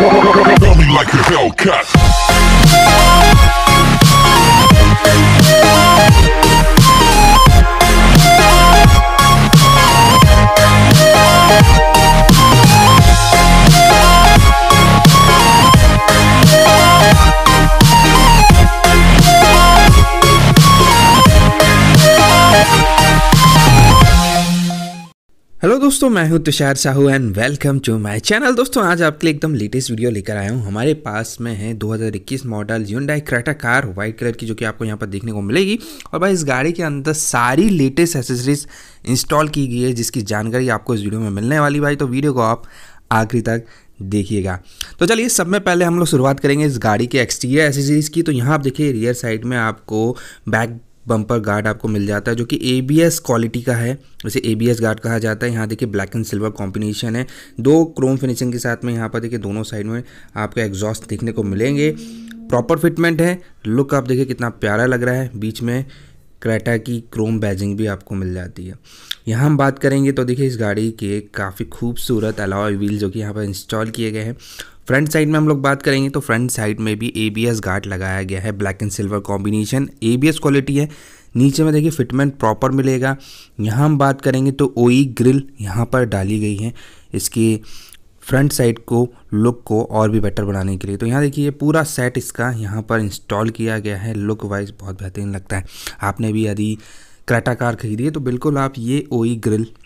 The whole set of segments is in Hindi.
me like a Hellcat. Hello दोस्तों मैं हूं Tushar Sahu and welcome to my channel दोस्तों आज आपके लिए एकदम लेटेस्ट वीडियो लेकर आया हूं हमारे पास में है 2021 model Hyundai Creta car white colour की जो कि आपको यहां पर देखने को मिलेगी और भाई इस गाड़ी के अंदर सारी लेटेस्ट एसेसरीज इंस्टॉल की गई है जिसकी जानकारी आपको इस वीडियो में मिलने वाली भाई तो वीडियो को आप आखिरी तक देखिएगा तो चलिए सब में पहले हम लोग शुरुआत करेंगे इस गाड़ी के एक्सटीरियर एसेसरीज़ की तो यहाँ आप देखिए रियर साइड में आपको बैक बम्पर गार्ड आपको मिल जाता है जो कि ए क्वालिटी का है उसे ए गार्ड कहा जाता है यहाँ देखिए ब्लैक एंड सिल्वर कॉम्बिनेशन है दो क्रोम फिनिशिंग के साथ में यहाँ पर देखिए दोनों साइड में आपको एग्जॉस्ट देखने को मिलेंगे प्रॉपर फिटमेंट है लुक आप देखिए कितना प्यारा लग रहा है बीच में क्रेटा की क्रोम बैजिंग भी आपको मिल जाती है यहाँ हम बात करेंगे तो देखिए इस गाड़ी के काफ़ी खूबसूरत अलावा व्हील जो कि यहाँ पर इंस्टॉल किए गए हैं फ्रंट साइड में हम लोग बात करेंगे तो फ्रंट साइड में भी ए गार्ड लगाया गया है black and silver combination A quality है नीचे में देखिए फिटमेंट प्रॉपर मिलेगा यहाँ हम बात करेंगे तो ओई ग्रिल e यहाँ पर डाली गई है इसके फ्रंट साइड को लुक को और भी बेटर बनाने के लिए तो यहाँ देखिए पूरा सेट इसका यहाँ पर इंस्टॉल किया गया है लुक वाइज बहुत बेहतरीन लगता है आपने भी यदि क्रेटा कार खरीदी है तो बिल्कुल आप ये ओई ग्रिल e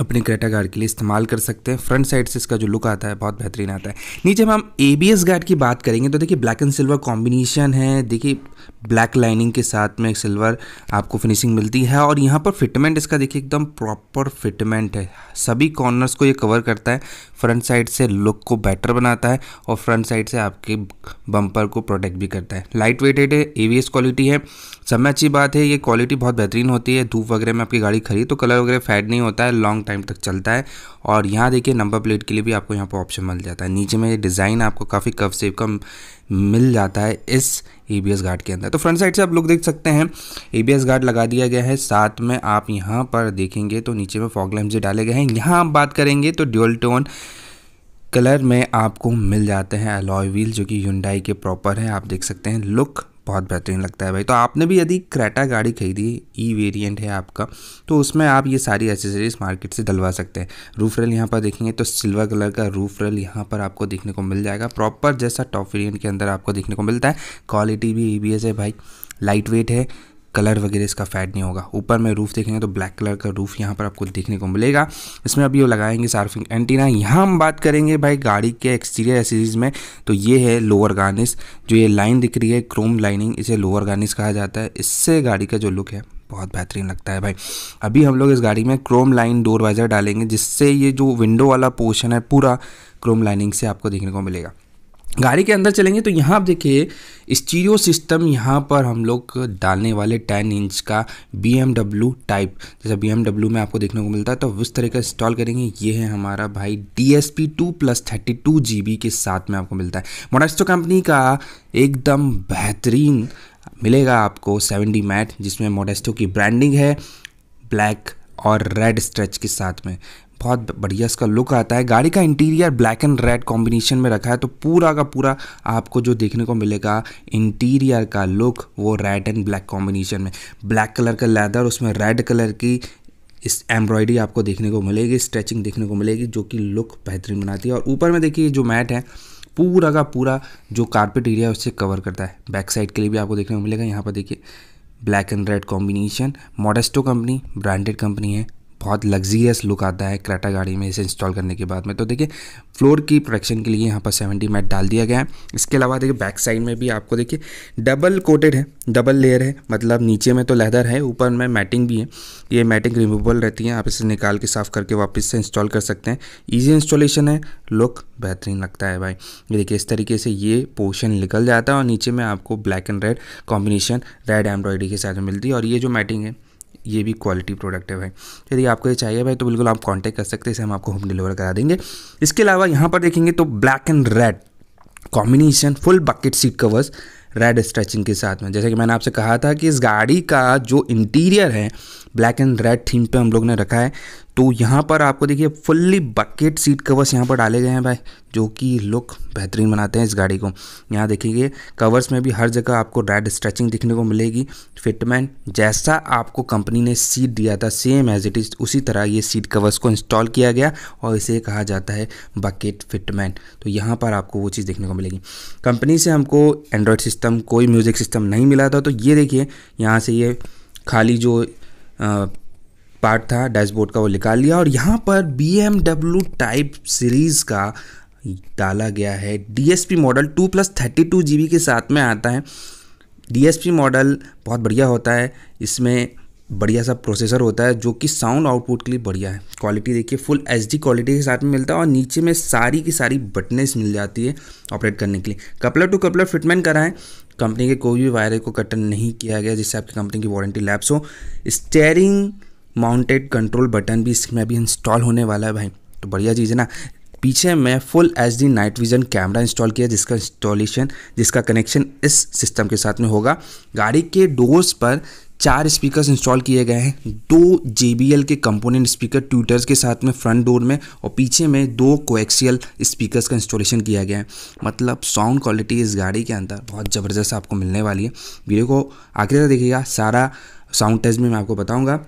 अपने गार्ड के लिए इस्तेमाल कर सकते हैं फ्रंट साइड से इसका जो लुक आता है बहुत बेहतरीन आता है नीचे हम ए बी एस गार्ड की बात करेंगे तो देखिए ब्लैक एंड सिल्वर कॉम्बिनेशन है देखिए ब्लैक लाइनिंग के साथ में सिल्वर आपको फिनिशिंग मिलती है और यहाँ पर फिटमेंट इसका देखिए एकदम प्रॉपर फिटमेंट है सभी कॉर्नर्स को ये कवर करता है फ्रंट साइड से लुक को बेटर बनाता है और फ्रंट साइड से आपके बम्पर को प्रोटेक्ट भी करता है लाइट वेटेड है ए क्वालिटी है सब में अच्छी बात है ये क्वालिटी बहुत बेहतरीन होती है धूप वगैरह में आपकी गाड़ी खड़ी तो कलर वगैरह फैड नहीं होता है लॉन्ग टाइम तक चलता है और यहाँ देखिए नंबर प्लेट के लिए भी आपको यहाँ पर ऑप्शन मिल जाता है नीचे में डिज़ाइन आपको काफ़ी कफ सेव का मिल जाता है इस ए बी एस गार्ड के अंदर तो फ्रंट साइड से आप लोग देख सकते हैं ए बी एस गार्ड लगा दिया गया है साथ में आप यहाँ पर देखेंगे तो नीचे में फॉग लैम्प डाले गए हैं यहाँ आप बात करेंगे तो ड्यूल टोन कलर में आपको मिल जाते हैं अलॉय व्हील जो कि यूनडाई के प्रॉपर है आप देख सकते हैं लुक बहुत बेहतरीन लगता है भाई तो आपने भी यदि क्रेटा गाड़ी खरीदी ई e वेरिएंट है आपका तो उसमें आप ये सारी एसेसरीज मार्केट से डलवा सकते हैं रूफ रेल यहाँ पर देखेंगे तो सिल्वर कलर का रूफ रेल यहाँ पर आपको देखने को मिल जाएगा प्रॉपर जैसा टॉप वेरियंट के अंदर आपको देखने को मिलता है क्वालिटी भी ई e है भाई लाइट वेट है कलर वगैरह इसका फैड नहीं होगा ऊपर में रूफ़ देखेंगे तो ब्लैक कलर का रूफ़ यहाँ पर आपको देखने को मिलेगा इसमें अभी वो लगाएंगे सार्फिंग एंटीना यहाँ हम बात करेंगे भाई गाड़ी के एक्सटीरियर एसेसरीज में तो ये है लोअर गार्निस जो ये लाइन दिख रही है क्रोम लाइनिंग इसे लोअर गार्निस कहा जाता है इससे गाड़ी का जो लुक है बहुत बेहतरीन लगता है भाई अभी हम लोग इस गाड़ी में क्रोम लाइन डोर वाइजर डालेंगे जिससे ये जो विंडो वाला पोर्शन है पूरा क्रोम लाइनिंग से आपको देखने को मिलेगा गाड़ी के अंदर चलेंगे तो यहाँ आप देखिए स्टीरियो सिस्टम यहाँ पर हम लोग डालने वाले 10 इंच का बी टाइप जैसे बी में आपको देखने को मिलता है तो उस तरह का इंस्टॉल करेंगे ये है हमारा भाई D S P two plus thirty two G B के साथ में आपको मिलता है मोनास्टो कंपनी का एकदम बेहतरीन मिलेगा आपको 70 मैट जिसमें मोडेस्टो की ब्रांडिंग है ब्लैक और रेड स्ट्रेच के साथ में बहुत बढ़िया इसका लुक आता है गाड़ी का interior black and red combination में रखा है तो पूरा का पूरा आपको जो देखने को मिलेगा इंटीरियर का लुक वो रेड एंड ब्लैक कॉम्बिनेशन में ब्लैक कलर का लेदर उसमें रेड कलर की इस एम्ब्रॉयडरी आपको देखने को मिलेगी स्ट्रेचिंग देखने को मिलेगी जो कि लुक बेहतरीन बनाती है और ऊपर में देखिए जो मैट है पूरा का पूरा जो कारपेट एरिया है उससे कवर करता है बैक साइड के लिए भी आपको देखने को मिलेगा यहाँ पर देखिए black and red combination Modesto company branded company है बहुत लग्जीरियस लुक आता है क्रेटा गाड़ी में इसे इंस्टॉल करने के बाद में तो देखिए फ्लोर की प्रोटेक्शन के लिए यहाँ पर सेवेंटी मैट डाल दिया गया है इसके अलावा देखिए बैक साइड में भी आपको देखिए डबल कोटेड है डबल लेयर है मतलब नीचे में तो लेदर है ऊपर में मैटिंग भी है ये मैटिंग रिमूवेबल रहती है आप इसे निकाल के साफ़ करके वापस से इंस्टॉल कर सकते हैं ईजी इंस्टॉलेशन है लुक बेहतरीन लगता है भाई ये देखिए इस तरीके से ये पोर्शन निकल जाता है और नीचे में आपको black and red combination red embroidery के साथ मिलती है और ये जो मैटिंग है ये भी क्वालिटी प्रोडक्ट है भाई तो यदि आपको ये चाहिए भाई तो बिल्कुल आप कॉन्टैक्ट कर सकते हैं इसे हम आपको होम डिलीवर करा देंगे इसके अलावा यहाँ पर देखेंगे तो black and red combination full bucket seat covers red stretching के साथ में जैसे कि मैंने आपसे कहा था कि इस गाड़ी का जो इंटीरियर है ब्लैक एंड रेड थीम पे हम लोग ने रखा है तो यहाँ पर आपको देखिए फुल्ली बकेट सीट कवर्स यहाँ पर डाले गए हैं भाई जो कि लुक बेहतरीन बनाते हैं इस गाड़ी को यहाँ देखिए कवर्स में भी हर जगह आपको रेड स्ट्रेचिंग दिखने को मिलेगी फिटमैन जैसा आपको कंपनी ने सीट दिया था सेम एज इट इज़ उसी तरह ये सीट कवर्स को इंस्टॉल किया गया और इसे कहा जाता है बकेट फिटमैन तो यहाँ पर आपको वो चीज़ देखने को मिलेगी कंपनी से हमको एंड्रॉयड सिस्टम कोई म्यूज़िक सिस्टम नहीं मिला था तो ये देखिए यहाँ से ये खाली जो आ, पार्ट था डैशबोर्ड का वो निकाल लिया और यहाँ पर बी टाइप सीरीज़ का डाला गया है P model two plus thirty two G के साथ में आता है पी मॉडल बहुत बढ़िया होता है इसमें बढ़िया सा प्रोसेसर होता है जो कि साउंड आउटपुट के लिए बढ़िया है क्वालिटी देखिए फुल एच क्वालिटी के साथ में मिलता है और नीचे में सारी की सारी बटनेस मिल जाती है ऑपरेट करने के लिए कपलर टू कपलर फिटमेंट कराएं कंपनी के कोई भी वायर को कटन नहीं किया गया जिससे आपकी कंपनी की वारंटी लैप्स हो स्टेयरिंग माउंटेड कंट्रोल बटन भी इसमें अभी इंस्टॉल होने वाला है भाई तो बढ़िया चीज़ है ना पीछे मैं full H D night vision camera install किया जिसका इंस्टॉलेशन जिसका कनेक्शन इस सिस्टम के साथ में होगा गाड़ी के डोर्स पर चार स्पीकर्स इंस्टॉल किए गए हैं दो जे के कंपोनेंट स्पीकर ट्यूटर्स के साथ में फ्रंट डोर में और पीछे में दो कोएक्सियल स्पीकर्स का इंस्टॉलेशन किया गया है मतलब साउंड क्वालिटी इस गाड़ी के अंदर बहुत ज़बरदस्त आपको मिलने वाली है वीडियो को आखिर तक देखिएगा सारा साउंड टेस्ट में मैं आपको बताऊँगा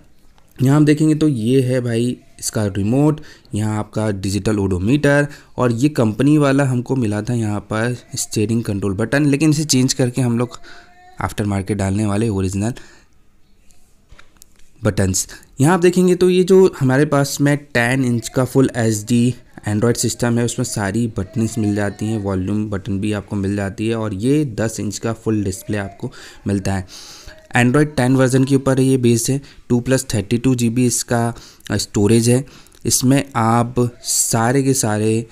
यहाँ हम देखेंगे तो ये है भाई इसका रिमोट यहाँ आपका डिजिटल ओडोमीटर और ये कंपनी वाला हमको मिला था यहाँ पर स्टेयरिंग कंट्रोल बटन लेकिन इसे चेंज करके हम लोग आफ्टर मार्केट डालने वाले ओरिजिनल बटन्स यहाँ आप देखेंगे तो ये जो हमारे पास में टेन इंच का full H D android system है उसमें सारी बटन्स मिल जाती हैं वॉल्यूम बटन भी आपको मिल जाती है और ये दस इंच का फुल डिस्प्ले आपको मिलता है एंड्रॉयड टेन वर्जन के ऊपर ये बेस है two plus thirty two G B इसका स्टोरेज है इसमें आप सारे के सारे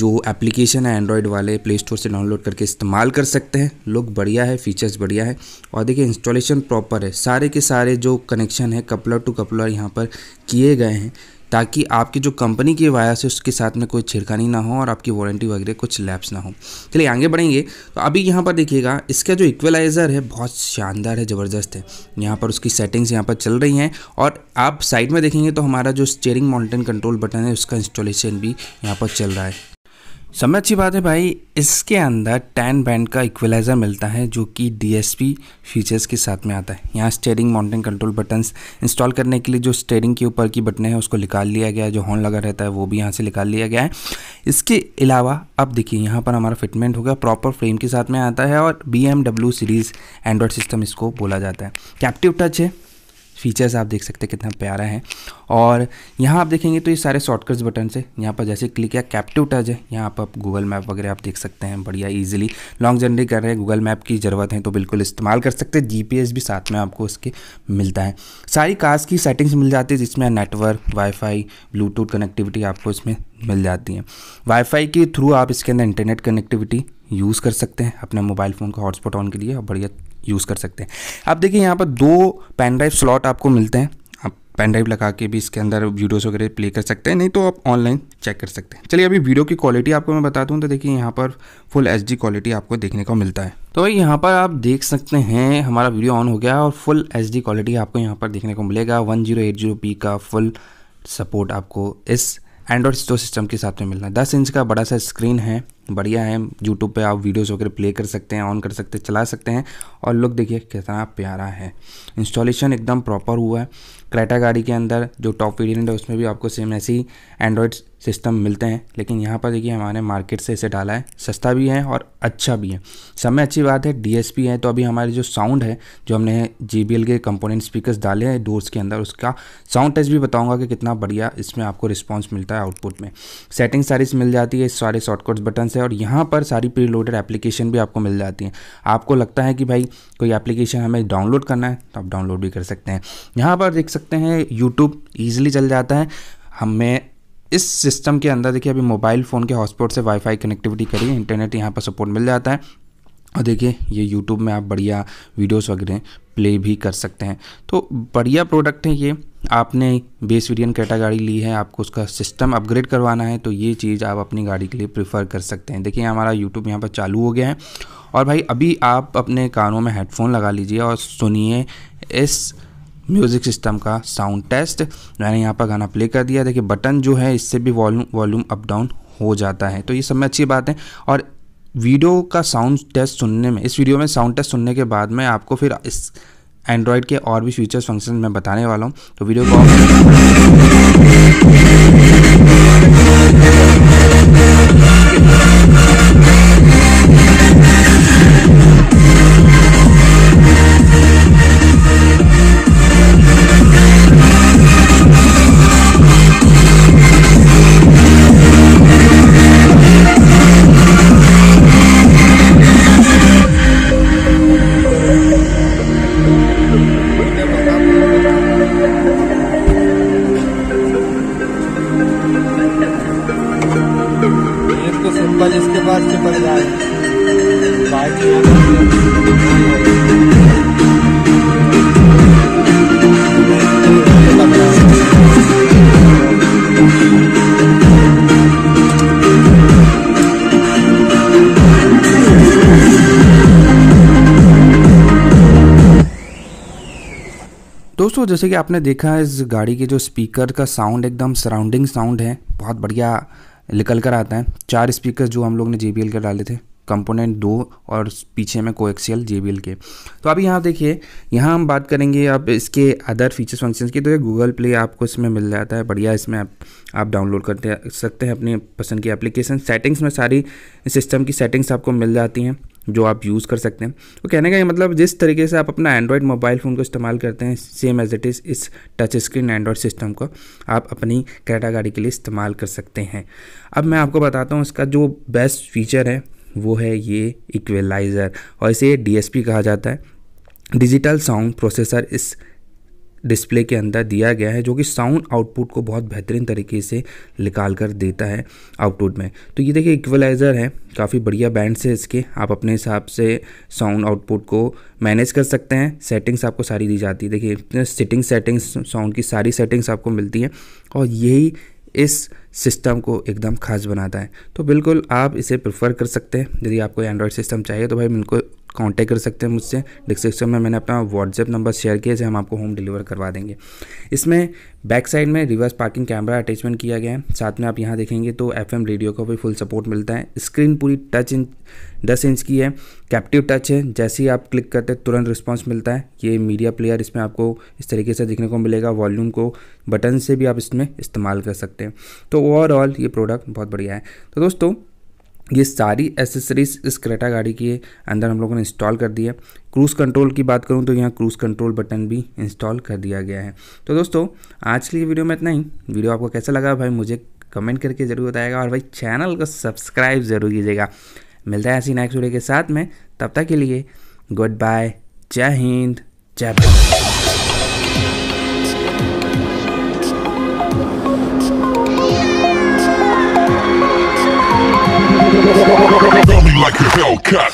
जो एप्लीकेशन है एंड्रॉयड वाले प्ले स्टोर से डाउनलोड करके इस्तेमाल कर सकते हैं लुक बढ़िया है फीचर्स बढ़िया है और देखिए इंस्टॉलेशन प्रॉपर है सारे के सारे जो कनेक्शन है कपलर टू कपलर यहाँ पर किए गए हैं ताकि आपकी जो कंपनी की वायरस है उसके साथ में कोई छिड़कानी ना हो और आपकी वारंटी वगैरह कुछ लैप्स ना हो चलिए आगे बढ़ेंगे तो अभी यहाँ पर देखिएगा इसका जो इक्वलाइज़र है बहुत शानदार है ज़बरदस्त है यहाँ पर उसकी सेटिंग्स यहाँ पर चल रही हैं और आप साइड में देखेंगे तो हमारा जो स्टेयरिंग माउंटेन कंट्रोल बटन है उसका इंस्टॉलेशन भी यहाँ पर चल रहा है सबसे अच्छी बात है भाई इसके अंदर टैन बैंड का इक्वलाइज़र मिलता है जो कि डी फीचर्स के साथ में आता है यहाँ steering mounted control buttons install करने के लिए जो स्टेयरिंग के ऊपर की बटनें हैं उसको निकाल लिया गया है जो हॉर्न लगा रहता है वो भी यहाँ से निकाल लिया गया है इसके अलावा अब देखिए यहाँ पर हमारा फिटमेंट गया प्रॉपर फ्रेम के साथ में आता है और बी सीरीज़ एंड्रॉयड सिस्टम इसको बोला जाता है कैप्टिव टच है फीचर्स आप देख सकते हैं कितना प्यारा है और यहाँ आप देखेंगे तो ये सारे शॉर्टकट्स बटन से यहाँ पर जैसे क्लिक या कैप्टिव टच है यहाँ पर आप गूगल मैप वगैरह आप देख सकते हैं बढ़िया इजीली लॉन्ग जर्नी कर रहे हैं गूगल मैप की ज़रूरत है तो बिल्कुल इस्तेमाल कर सकते हैं जी भी साथ में आपको उसके मिलता है सारी कार्स की सेटिंग्स मिल जाती है जिसमें नेटवर्क वाईफाई ब्लूटूथ कनेक्टिविटी आपको इसमें मिल जाती है वाईफाई के थ्रू आप इसके अंदर इंटरनेट कनेक्टिविटी यूज़ कर सकते हैं अपने मोबाइल फ़ोन को हॉटस्पॉट ऑन के लिए और बढ़िया यूज़ कर सकते हैं आप देखिए यहाँ पर दो पेन ड्राइव स्लॉट आपको मिलते हैं आप पेन ड्राइव लगा के भी इसके अंदर वीडियोस वगैरह प्ले कर सकते हैं नहीं तो आप ऑनलाइन चेक कर सकते हैं चलिए अभी वीडियो की क्वालिटी आपको मैं बता दूँ तो देखिए यहाँ पर फुल एच क्वालिटी आपको देखने को मिलता है तो भाई यहाँ पर आप देख सकते हैं हमारा वीडियो ऑन हो गया और फुल एच क्वालिटी आपको यहाँ पर देखने को मिलेगा वन का फुल सपोर्ट आपको इस एंड्रॉयड स्टोर सिस्टम के साथ में मिलना है दस इंच का बड़ा सा स्क्रीन है बढ़िया है यूट्यूब पे आप वीडियोस वगैरह प्ले कर सकते हैं ऑन कर सकते हैं चला सकते हैं और लुक देखिए कितना प्यारा है इंस्टॉलेशन एकदम प्रॉपर हुआ है क्रेटा गाड़ी के अंदर जो टॉप वेरियंट है उसमें भी आपको सेम ऐसी एंड्रॉयड सिस्टम मिलते हैं लेकिन यहाँ पर देखिए हमारे मार्केट से इसे डाला है सस्ता भी है और अच्छा भी है सब में अच्छी बात है डीएसपी है तो अभी हमारे जो साउंड है जो हमने जी के कंपोनेंट स्पीकर्स डाले हैं डोर्स के अंदर उसका साउंड टेस्ट भी बताऊँगा कि कितना बढ़िया इसमें आपको रिस्पॉन्स मिलता है आउटपुट में सेटिंग सारी मिल जाती है सारे शॉर्टकट्स बटन से और यहाँ पर सारी प्री लोडेड एप्लीकेशन भी आपको मिल जाती है आपको लगता है कि भाई कोई एप्लीकेशन हमें डाउनलोड करना है तो आप डाउनलोड भी कर सकते हैं यहाँ पर देख सकते हैं यूट्यूब ईजिली चल जाता है हमें इस सिस्टम के अंदर देखिए अभी मोबाइल फ़ोन के हॉटस्पॉट से वाईफाई कनेक्टिविटी करिए इंटरनेट यहाँ पर सपोर्ट मिल जाता है और देखिए ये यूट्यूब में आप बढ़िया वीडियोस वगैरह प्ले भी कर सकते हैं तो बढ़िया प्रोडक्ट है ये आपने बेस वेरियंट कैटा गाड़ी ली है आपको उसका सिस्टम अपग्रेड करवाना है तो ये चीज़ आप अपनी गाड़ी के लिए प्रीफर कर सकते हैं देखिए हमारा यूट्यूब यहाँ पर चालू हो गया है और भाई अभी आप अपने कानों में हेडफोन लगा लीजिए और सुनिए इस म्यूज़िक सिस्टम का साउंड टेस्ट मैंने यहाँ पर गाना प्ले कर दिया देखिए बटन जो है इससे भी वॉल्यूम वॉल्यूम अप डाउन हो जाता है तो ये सब में अच्छी बात है और वीडियो का साउंड टेस्ट सुनने में इस वीडियो में साउंड टेस्ट सुनने के बाद में आपको फिर इस एंड्रॉयड के और भी फीचर्स फंक्शन मैं बताने वाला हूँ तो वीडियो को दोस्तों जैसे कि आपने देखा है इस गाड़ी के जो स्पीकर का साउंड एकदम सराउंडिंग साउंड है बहुत बढ़िया निकल कर आता है चार स्पीकर जो हम लोग ने जे के डाले थे कंपोनेंट दो और पीछे में कोएक्सियल जेबीएल के तो अभी यहाँ देखिए यहाँ हम बात करेंगे अब इसके अदर फीचर्स फंक्शंस की तो ये गूगल प्ले आपको इसमें मिल जाता है बढ़िया इसमें आप आप डाउनलोड कर सकते हैं अपनी पसंद की एप्लीकेशन सेटिंग्स में सारी सिस्टम की सेटिंग्स आपको मिल जाती हैं जो आप यूज़ कर सकते हैं तो कहने का ये मतलब जिस तरीके से आप अपना एंड्रॉयड मोबाइल फ़ोन को इस्तेमाल करते हैं सेम एज इट इज़ इस टच स्क्रीन एंड्रॉयड सिस्टम को आप अपनी क्रेटा गाड़ी के लिए इस्तेमाल कर सकते हैं अब मैं आपको बताता हूँ इसका जो बेस्ट फीचर है वो है ये इक्वेलाइज़र और इसे डीएसपी कहा जाता है डिजिटल साउंड प्रोसेसर इस डिस्प्ले के अंदर दिया गया है जो कि साउंड आउटपुट को बहुत बेहतरीन तरीके से निकाल कर देता है आउटपुट में तो ये देखिए इक्वलाइज़र है काफ़ी बढ़िया बैंड से इसके आप अपने हिसाब से साउंड आउटपुट को मैनेज कर सकते हैं सेटिंग्स आपको सारी दी जाती है देखिए सिटिंग सेटिंग्स साउंड की सारी सेटिंग्स आपको मिलती हैं और यही इस सिस्टम को एकदम खास बनाता है तो बिल्कुल आप इसे प्रेफर कर सकते हैं यदि आपको एंड्रॉयड सिस्टम चाहिए तो भाई बिल्कुल कांटेक्ट कर सकते हैं मुझसे डिस्क्रिप्शन में मैंने अपना व्हाट्सएप नंबर शेयर किया जिसे हम आपको होम डिलीवर करवा देंगे इसमें बैक साइड में रिवर्स पार्किंग कैमरा अटैचमेंट किया गया है साथ में आप यहाँ देखेंगे तो एफ रेडियो का भी फुल सपोर्ट मिलता है स्क्रीन पूरी टच इंच दस इंच की है कैप्टिव टच है जैसे ही आप क्लिक करते हैं तुरंत रिस्पॉन्स मिलता है ये मीडिया प्लेयर इसमें आपको इस तरीके से देखने को मिलेगा वॉल्यूम को बटन से भी आप इसमें इस्तेमाल कर सकते हैं तो ओवरऑल तो ये प्रोडक्ट बहुत बढ़िया है तो दोस्तों ये सारी एसेसरीज इस क्रेटा गाड़ी के अंदर हम लोगों ने इंस्टॉल कर दिया है क्रूज़ कंट्रोल की बात करूँ तो यहाँ क्रूज़ कंट्रोल बटन भी इंस्टॉल कर दिया गया है तो दोस्तों आज के लिए वीडियो में इतना ही वीडियो आपको कैसा लगा भाई मुझे कमेंट करके ज़रूर बताएगा और भाई चैनल को सब्सक्राइब ज़रूर कीजिएगा मिलता है ऐसी नेक्स्ट वीडियो के साथ में तब तक के लिए गुड बाय जय हिंद जय Bharat Run me like a Hellcat.